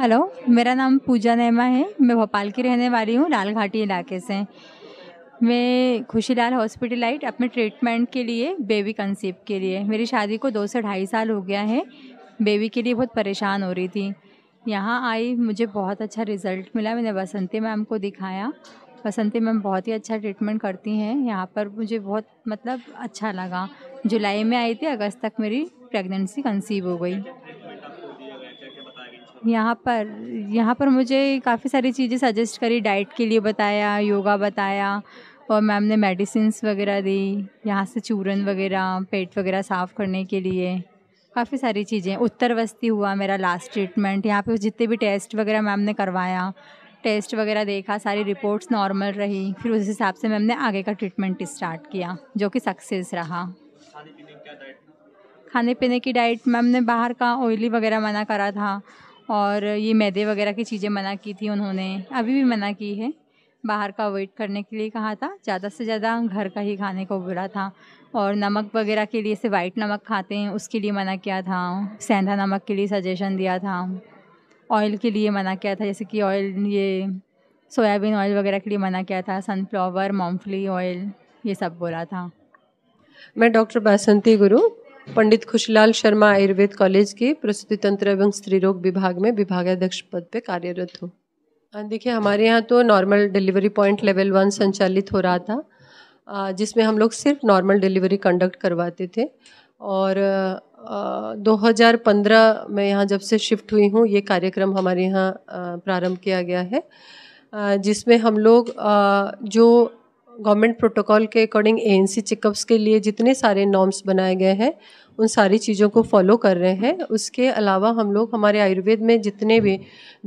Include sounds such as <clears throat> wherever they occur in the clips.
hello मेरा नाम पूजा नेमा है मैं भोपाल की रहने वाली हूँ लाल घाटी इलाके से मैं खुशीलाल हॉस्पिटलाइट अपने ट्रीटमेंट के लिए बेबी कंसीव के लिए मेरी शादी को दो से ढाई साल हो गया है बेबी के लिए बहुत परेशान हो रही थी यहाँ आई मुझे बहुत अच्छा रिज़ल्ट मिला मैंने बसंती मैम को दिखाया बसंती मैम बहुत ही अच्छा ट्रीटमेंट करती हैं यहाँ पर मुझे बहुत मतलब अच्छा लगा जुलाई में आई थी अगस्त तक मेरी प्रेगनेंसी कंसीव हो गई यहाँ पर यहाँ पर मुझे काफ़ी सारी चीज़ें सजेस्ट करी डाइट के लिए बताया योगा बताया और मैम ने मेडिसिन वगैरह दी यहाँ से चूरन वगैरह पेट वगैरह साफ़ करने के लिए काफ़ी सारी चीज़ें उत्तर वस्ती हुआ मेरा लास्ट ट्रीटमेंट यहाँ पे जितने भी टेस्ट वगैरह मैम ने करवाया टेस्ट वगैरह देखा सारी रिपोर्ट्स नॉर्मल रही फिर उस हिसाब से मैम ने आगे का ट्रीटमेंट स्टार्ट किया जो कि सक्सेस रहा खाने पीने की डाइट मैम ने बाहर का ऑयली वगैरह मना करा था और ये मैदे वगैरह की चीज़ें मना की थी उन्होंने अभी भी मना की है बाहर का वेट करने के लिए कहा था ज़्यादा से ज़्यादा घर का ही खाने को बुरा था और नमक वगैरह के लिए से वाइट नमक खाते हैं उसके लिए मना किया था सेंधा नमक के लिए सजेशन दिया था ऑयल के लिए मना किया था जैसे कि ऑयल ये सोयाबीन ऑयल वगैरह के लिए मना किया था सनफ्लावर मूंगफली ऑयल ये सब बोला था मैं डॉक्टर बासंती गुरु पंडित खुशलाल शर्मा आयुर्वेद कॉलेज के प्रसूति तंत्र एवं स्त्री रोग विभाग में विभागाध्यक्ष पद पर कार्यरत हूँ हाँ, देखिए हमारे यहाँ तो normal delivery point level one संचालित हो रहा था जिसमें हम लोग सिर्फ नॉर्मल डिलीवरी कंडक्ट करवाते थे और 2015 में यहाँ जब से शिफ्ट हुई हूँ ये कार्यक्रम हमारे यहाँ प्रारंभ किया गया है जिसमें हम लोग जो गवर्नमेंट प्रोटोकॉल के अकॉर्डिंग ए चेकअप्स के लिए जितने सारे नॉर्म्स बनाए गए हैं उन सारी चीज़ों को फॉलो कर रहे हैं उसके अलावा हम लोग हमारे आयुर्वेद में जितने भी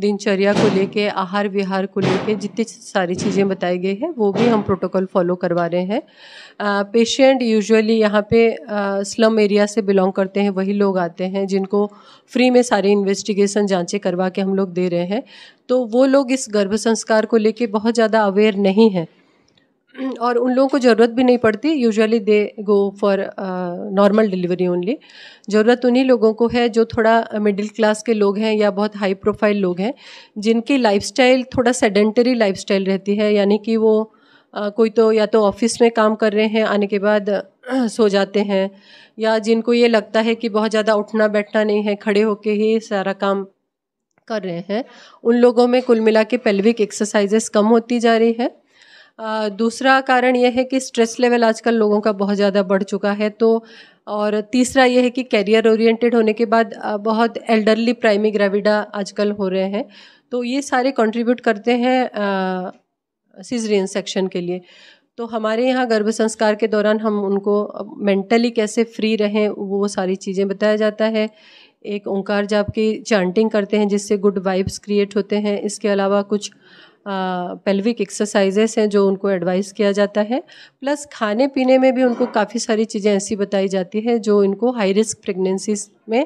दिनचर्या को लेके आहार विहार को लेके जितनी सारी चीज़ें बताई गई हैं वो भी हम प्रोटोकॉल फॉलो करवा रहे हैं पेशेंट यूजुअली यहाँ पे आ, स्लम एरिया से बिलोंग करते हैं वही लोग आते हैं जिनको फ्री में सारे इन्वेस्टिगेशन जाँचें करवा के हम लोग दे रहे हैं तो वो लोग इस गर्भ संस्कार को लेके बहुत ज़्यादा अवेयर नहीं हैं <clears throat> और उन लोगों को ज़रूरत भी नहीं पड़ती usually they go for normal delivery only ज़रूरत उन्हीं लोगों को है जो थोड़ा मिडिल क्लास के लोग हैं या बहुत हाई प्रोफाइल लोग हैं जिनकी लाइफस्टाइल थोड़ा सेडेंटरी लाइफस्टाइल रहती है यानी कि वो Uh, कोई तो या तो ऑफिस में काम कर रहे हैं आने के बाद <clears throat> सो जाते हैं या जिनको ये लगता है कि बहुत ज़्यादा उठना बैठना नहीं है खड़े होके ही सारा काम कर रहे हैं उन लोगों में कुल मिला के पेल्विक एक्सरसाइजेस कम होती जा रही है दूसरा कारण यह है कि स्ट्रेस लेवल आजकल लोगों का बहुत ज़्यादा बढ़ चुका है तो और तीसरा यह है कि कैरियर ओरिएंटेड होने के बाद बहुत एल्डरली प्राइमी ग्रेविडा आजकल हो रहे हैं तो ये सारे कंट्रीब्यूट करते हैं सीजरियन सेक्शन के लिए तो हमारे यहाँ गर्भ संस्कार के दौरान हम उनको मेंटली कैसे फ्री रहें वो सारी चीज़ें बताया जाता है एक ओंकार जाप की चांटिंग करते हैं जिससे गुड वाइब्स क्रिएट होते हैं इसके अलावा कुछ पेल्विक एक्सरसाइजेस हैं जो उनको एडवाइस किया जाता है प्लस खाने पीने में भी उनको काफ़ी सारी चीज़ें ऐसी बताई जाती है जो इनको हाई रिस्क प्रेगनेंसीज में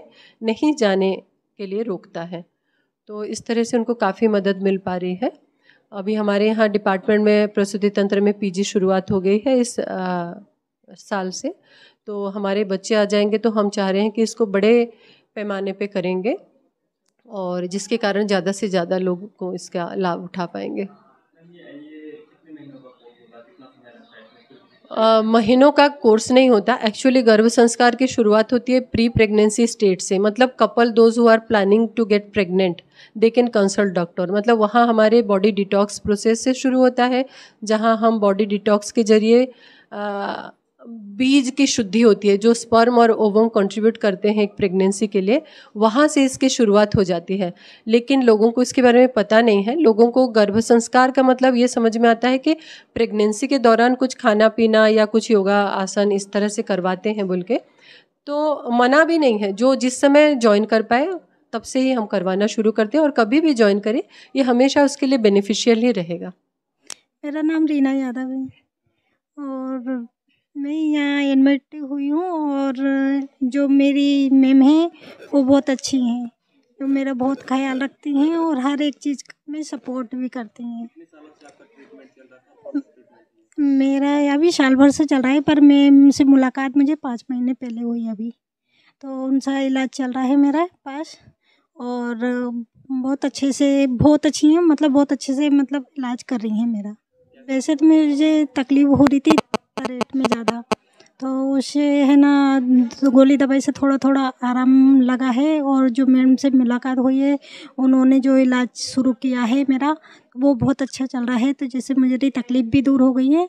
नहीं जाने के लिए रोकता है तो इस तरह से उनको काफ़ी मदद मिल पा रही है अभी हमारे यहाँ डिपार्टमेंट में प्रसूति तंत्र में पीजी शुरुआत हो गई है इस आ, साल से तो हमारे बच्चे आ जाएंगे तो हम चाह रहे हैं कि इसको बड़े पैमाने पे करेंगे और जिसके कारण ज़्यादा से ज़्यादा लोग को इसका लाभ उठा पाएंगे महीनों का कोर्स नहीं होता एक्चुअली गर्भ संस्कार की शुरुआत होती है प्री प्रेगनेंसी स्टेट से मतलब couple those who are planning to get pregnant they can consult doctor मतलब वहाँ हमारे बॉडी डिटॉक्स प्रोसेस से शुरू होता है जहाँ हम बॉडी डिटॉक्स के जरिए बीज की शुद्धि होती है जो स्पर्म और ओवम कंट्रीब्यूट करते हैं एक प्रेगनेंसी के लिए वहाँ से इसकी शुरुआत हो जाती है लेकिन लोगों को इसके बारे में पता नहीं है लोगों को गर्भ संस्कार का मतलब ये समझ में आता है कि प्रेगनेंसी के दौरान कुछ खाना पीना या कुछ योगा आसन इस तरह से करवाते हैं बोल के तो मना भी नहीं है जो जिस समय ज्वाइन कर पाए तब से ही हम करवाना शुरू करते हैं और कभी भी ज्वाइन करें ये हमेशा उसके लिए बेनिफिशियल ही रहेगा मेरा नाम रीना यादव है और मैं यहाँ एडमिट हुई हूँ और जो मेरी मैम हैं वो बहुत अच्छी हैं जो मेरा बहुत ख्याल रखती हैं और हर एक चीज़ में सपोर्ट भी करती हैं मेरा अभी साल भर से चल रहा है पर मैम से मुलाकात मुझे पाँच महीने पहले हुई अभी तो उनका इलाज चल रहा है मेरा पास और बहुत अच्छे से बहुत अच्छी हैं मतलब बहुत अच्छे से मतलब इलाज कर रही हैं मेरा वैसे तो मुझे तकलीफ़ हो रही थी रेट में ज़्यादा तो उसे है ना गोली दवाई से थोड़ा थोड़ा आराम लगा है और जो मैम से मुलाकात हुई है उन्होंने जो इलाज शुरू किया है मेरा वो बहुत अच्छा चल रहा है तो जैसे मेरी तकलीफ़ भी दूर हो गई है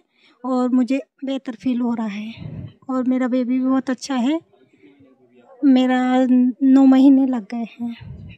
और मुझे बेहतर फील हो रहा है और मेरा बेबी भी बहुत अच्छा है मेरा नौ महीने लग गए हैं